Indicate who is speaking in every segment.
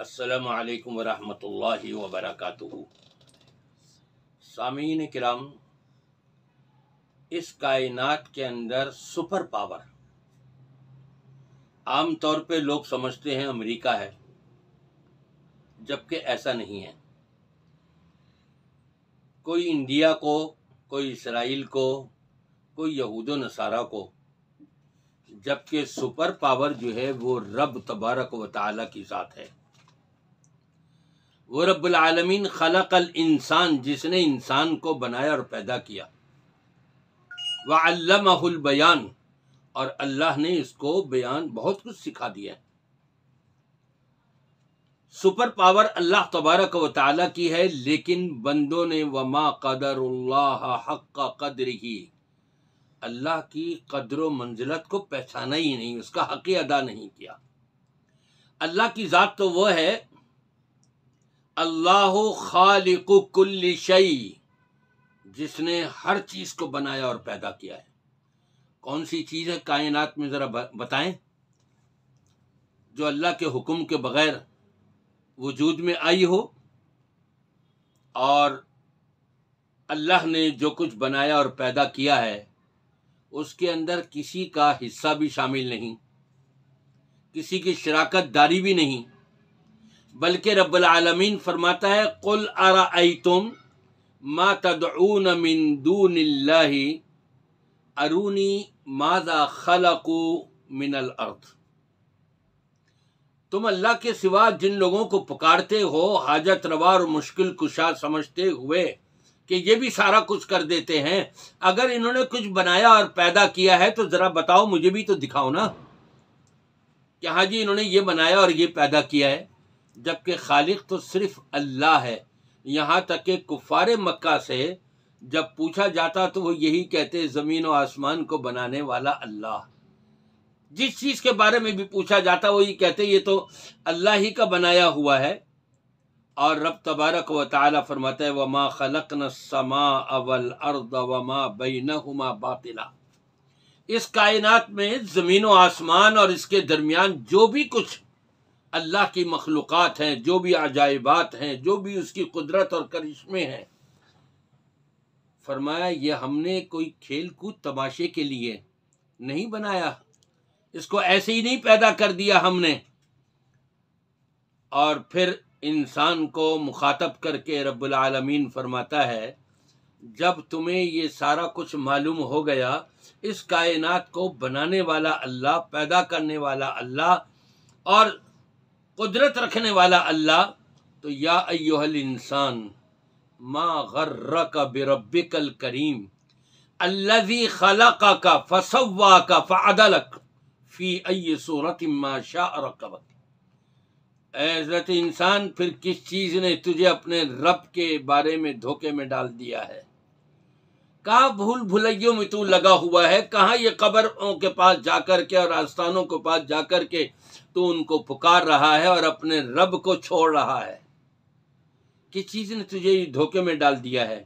Speaker 1: असलकम वरहमल वबरक सामीन कराम इस कायनात के अंदर सुपर पावर आम तौर पे लोग समझते हैं अमेरिका है जबकि ऐसा नहीं है कोई इंडिया को कोई इसराइल को कोई यहूद नसारा को जबकि सुपर पावर जो है वो रब तबारक व की के साथ है वो रब्लमीन खलक इंसान जिसने इंसान को बनाया और पैदा किया वह बयान और अल्लाह ने इसको बयान बहुत कुछ सिखा दिया है सुपर पावर अल्लाह तबारक व ताली की है लेकिन बंदों ने वमा कदर हक कदर ही अल्लाह की कदर मंजिलत को पहचाना ही नहीं उसका हक अदा नहीं किया अल्लाह की ज़ात तो वह है अल्लाह खालिक शई जिसने हर चीज को बनाया और पैदा किया है कौन सी चीज है कायनात में जरा बताएं जो अल्लाह के हुक्म के बगैर वजूद में आई हो और अल्लाह ने जो कुछ बनाया और पैदा किया है उसके अंदर किसी का हिस्सा भी शामिल नहीं किसी की शराकत दारी भी नहीं बल्कि रब्लमीन फरमाता है कुल अरा तुम मा तदून मिनदून अरूनी माजा खलकू मिनल अर्थ तुम अल्लाह के सिवा जिन लोगों को पुकारते हो हाजत रवा और मुश्किल कुशा समझते हुए कि ये भी सारा कुछ कर देते हैं अगर इन्होंने कुछ बनाया और पैदा किया है तो ज़रा बताओ मुझे भी तो दिखाओ ना कि हाँ जी इन्होंने ये बनाया और ये पैदा किया है जबकि खालिक तो सिर्फ अल्लाह है यहाँ तक कि कुफार मक्का से जब पूछा जाता तो वो यही कहते ज़मीन व आसमान को बनाने वाला अल्लाह जिस चीज़ के बारे में भी पूछा जाता वो ये कहते ये तो अल्लाह ही का बनाया हुआ है और रब तबारक व ताली फरमाता है वमा खलक न समा अवल अर्द वमा बैन हुमा बातिला इस कायनात में ज़मीन व आसमान और इसके दरमियान जो भी कुछ अल्लाह की मखलूक़ात हैं जो भी अजायबात हैं जो भी उसकी कुदरत और करिश्मे हैं फरमाया ये हमने कोई खेल कूद तमाशे के लिए नहीं बनाया इसको ऐसे ही नहीं पैदा कर दिया हमने और फिर इंसान को मुखातब करके रब्लमीन फरमाता है जब तुम्हें ये सारा कुछ मालूम हो गया इस कायनात को बनाने वाला अल्लाह पैदा करने वाला अल्लाह और कुदरत रखने वाला अल्लाह तो या अयोहल इंसान मा गर्र का बेरबिकल करीम अल्लाजी खला का फसवा का फ़ादलक फ़ी अय सूरत माशा इंसान फिर किस चीज़ ने तुझे अपने रब के बारे में धोखे में डाल दिया है कहा भूल भुलैयों में तू लगा हुआ है कहा ये कब्रों के पास जाकर के और आस्थानों के पास जाकर के तू उनको पुकार रहा है और अपने रब को छोड़ रहा है किस चीज ने तुझे धोखे में डाल दिया है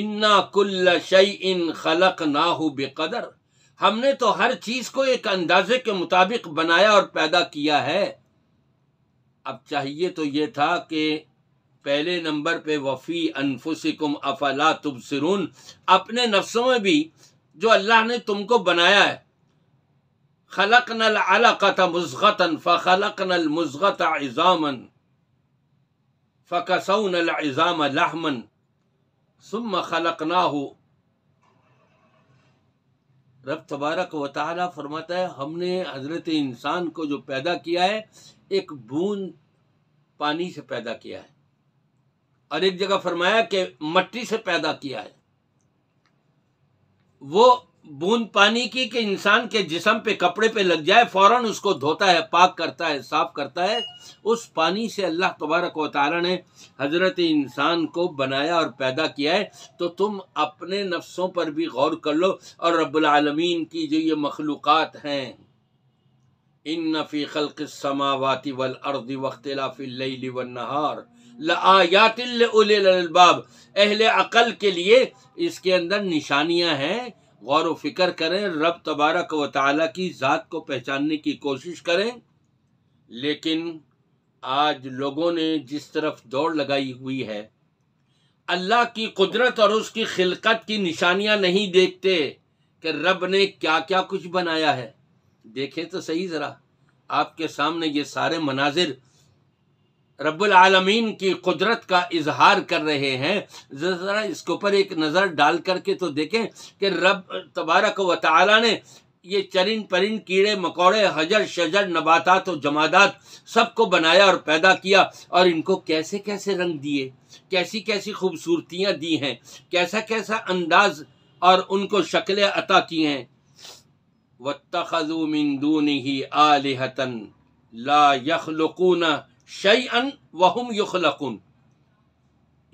Speaker 1: इन्ना कुल्ल शई इन खलक ना हो बेकदर हमने तो हर चीज को एक अंदाजे के मुताबिक बनाया और पैदा किया है अब चाहिए तो ये था कि पहले नंबर पे वफ़ी अनफुसिकुम अफला तुबसरून अपने नफ्सों में भी जो अल्लाह ने तुमको बनाया है खलक नल अलकत मुजगतन फ़लक नल मुजगत इज़ामन फ़कसन इज़ाम लहमन सुम खलक ना हो रब तबारक व फरमाता है हमने हजरत इंसान को जो पैदा किया है एक बूंद पानी से पैदा किया है और एक जगह फरमाया कि मट्टी से पैदा किया है वो बूंद पानी की कि इंसान के जिसम पे कपड़े पे लग जाए फौरन उसको धोता है पाक करता है साफ करता है उस पानी से अल्लाह तबारक वाली ने हजरत इंसान को बनाया और पैदा किया है तो तुम अपने नफ्सों पर भी गौर कर लो और रबालमीन की जो ये मखलूक़ हैं इन नफ़ी खल समावती वल अर्द लिवन नहार लआयातिल्बाब अहल अकल के लिए इसके अंदर निशानियां हैं गौर वफिक्र करें रब तबारक व ताली की ज़ात को पहचानने की कोशिश करें लेकिन आज लोगों ने जिस तरफ दौड़ लगाई हुई है अल्लाह की कुदरत और उसकी खिलकत की निशानियां नहीं देखते कि रब ने क्या क्या कुछ बनाया है देखें तो सही ज़रा आपके सामने ये सारे मनाजिर रब्बुल आलमीन की कुदरत का इजहार कर रहे हैं ज़रा इसके ऊपर एक नज़र डाल करके तो देखें कि रब तबारक व ताली ने ये चरिन परिंद कीड़े मकोड़े हजर शजर नबाता और जमादात सबको बनाया और पैदा किया और इनको कैसे कैसे रंग दिए कैसी कैसी खूबसूरतियाँ दी हैं कैसा कैसा अंदाज और उनको शक्लें अता की हैं वतखजुमिंदून ही आलिहतन ला यखलकूना शई अन वहम युखलकुन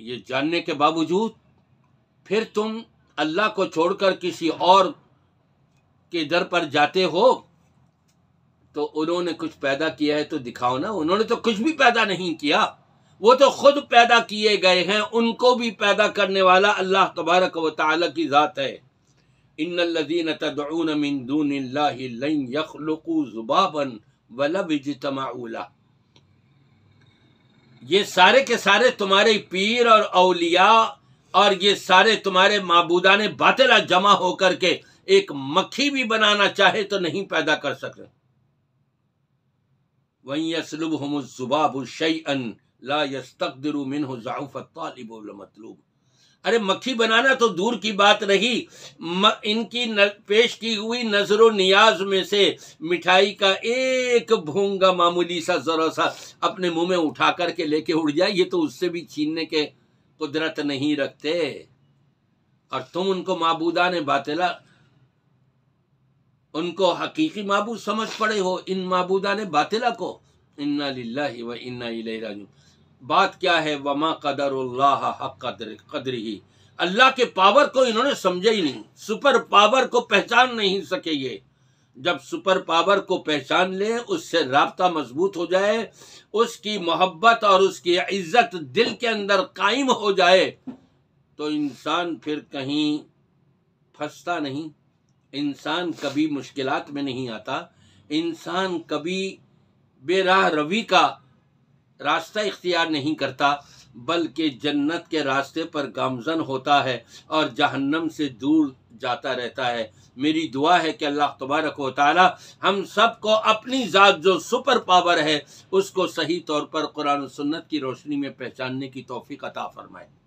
Speaker 1: ये जानने के बावजूद फिर तुम अल्लाह को छोड़कर किसी और के दर पर जाते हो तो उन्होंने कुछ पैदा किया है तो दिखाओ ना उन्होंने तो कुछ भी पैदा नहीं किया वो तो खुद पैदा किए गए हैं उनको भी पैदा करने वाला अल्लाह तबारक व ताली की ज़ात है इन लदीन तदून मिंदून यखलकू जुबाबन वलब ये सारे के सारे तुम्हारे पीर और अलिया और ये सारे तुम्हारे मबूदा ने बातला जमा होकर के एक मक्खी भी बनाना चाहे तो नहीं पैदा कर सके वही वहीं हम जुबाब शई ला यस्तकदरू हो मतलूब अरे मक्खी बनाना तो दूर की बात रही इनकी न, पेश की हुई नजरों नियाज में से मिठाई का एक भोंगा मामूली सा जरा सा अपने मुंह में उठा करके लेके उड़ जाए ये तो उससे भी छीनने के कुदरत नहीं रखते और तुम उनको माबूदा ने बातिला उनको हकीकी माबूद समझ पड़े हो इन माबूदा ने बातिला को इन्ना लिल्लाहि व इन्ना इलैहि बात क्या है वमा कदर कदर कदर ही अल्लाह के पावर को इन्होंने समझे ही नहीं सुपर पावर को पहचान नहीं सके ये जब सुपर पावर को पहचान ले उससे रबता मजबूत हो जाए उसकी मोहब्बत और उसकी इज्जत दिल के अंदर कायम हो जाए तो इंसान फिर कहीं फंसता नहीं इंसान कभी मुश्किलात में नहीं आता इंसान कभी बेराह रवी का रास्ता इख्तियार नहीं करता बल्कि जन्नत के रास्ते पर गामजन होता है और जहन्नम से दूर जाता रहता है मेरी दुआ है कि अल्लाह तबारक वाली हम सब को अपनी ज़ात जो सुपर पावर है उसको सही तौर पर कुरान सुन्नत की रोशनी में पहचानने की तोफ़ी अता फ़रमाए